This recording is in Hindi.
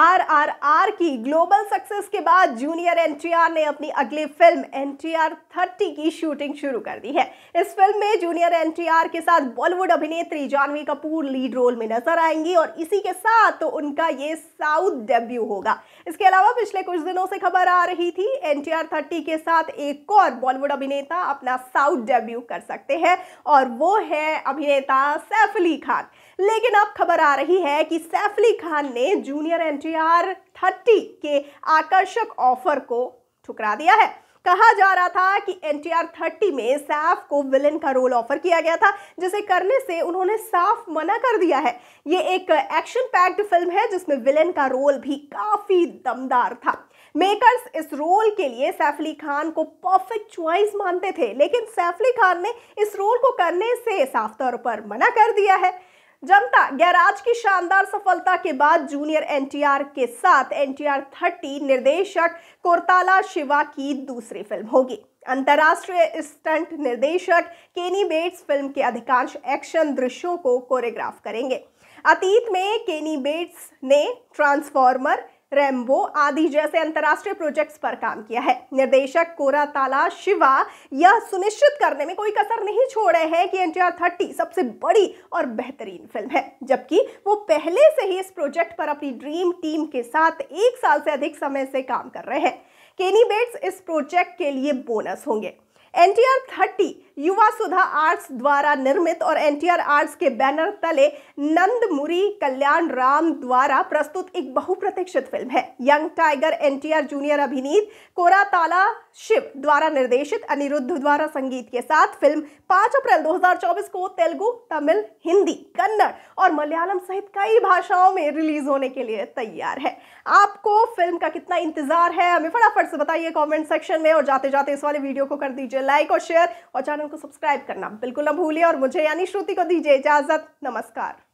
आरआरआर की ग्लोबल सक्सेस के बाद जूनियर एनटीआर ने अपनी अगली फिल्म एनटीआर 30 की शूटिंग शुरू कर दी है इस फिल्म में जूनियर एनटीआर के साथ बॉलीवुड अभिनेत्री जानवी कपूर लीड रोल में नजर आएंगी और इसी के साथ तो उनका ये साउथ डेब्यू होगा इसके अलावा पिछले कुछ दिनों से खबर आ रही थी एन 30 के साथ एक और बॉलीवुड अभिनेता अपना साउथ डेब्यू कर सकते हैं और वो है अभिनेता सैफ अली खान लेकिन अब खबर आ रही है कि सैफ अली खान ने junior N G R thirty के आकर्षक ऑफर को ठुकरा दिया है कहा जा रहा था कि एन टी आर थर्टी में सैफ को विलेन का रोल ऑफर किया गया था जिसे करने से उन्होंने साफ मना कर दिया है ये एक एक्शन पैक्ड फिल्म है जिसमें विलेन का रोल भी काफ़ी दमदार था मेकर्स इस रोल के लिए सैफ अली खान को परफेक्ट चॉइस मानते थे लेकिन सैफ अली खान ने इस रोल को करने से साफ तौर पर मना कर दिया है जनता गैराज की शानदार सफलता के बाद जूनियर एनटीआर के साथ एनटीआर 30 निर्देशक कोरताला शिवा की दूसरी फिल्म होगी अंतर्राष्ट्रीय स्टंट निर्देशक केनी बेट्स फिल्म के अधिकांश एक्शन दृश्यों को कोरियोग्राफ करेंगे अतीत में केनी बेट्स ने ट्रांसफॉर्मर रेम्बो आदि जैसे अंतर्राष्ट्रीय प्रोजेक्ट्स पर काम किया है निर्देशक कोरा ताला शिवा यह सुनिश्चित करने में कोई कसर नहीं छोड़े हैं कि एनटीआर थर्टी सबसे बड़ी और बेहतरीन फिल्म है जबकि वो पहले से ही इस प्रोजेक्ट पर अपनी ड्रीम टीम के साथ एक साल से अधिक समय से काम कर रहे हैं केनी बेट्स इस प्रोजेक्ट के लिए बोनस होंगे एन टी युवा सुधा आर्ट्स द्वारा निर्मित और एनटीआर आर्ट्स के बैनर तले नंदमुरी कल्याण राम द्वारा प्रस्तुत एक बहुप्रतीक्षित फिल्म है यंग टाइगर एनटीआर जूनियर अभिनीत कोराताला शिव द्वारा निर्देशित अनिरुद्ध द्वारा संगीत के साथ फिल्म 5 अप्रैल 2024 को तेलुगु तमिल हिंदी कन्नड़ और मलयालम सहित कई भाषाओं में रिलीज होने के लिए तैयार है आपको फिल्म का कितना इंतजार है हमें फटाफट से बताइए कॉमेंट सेक्शन में और जाते जाते इस वाले वीडियो को कर दीजिए लाइक और शेयर और चैनल चैनल को सब्सक्राइब करना बिल्कुल ना भूलिए और मुझे यानी श्रुति को दीजिए इजाजत नमस्कार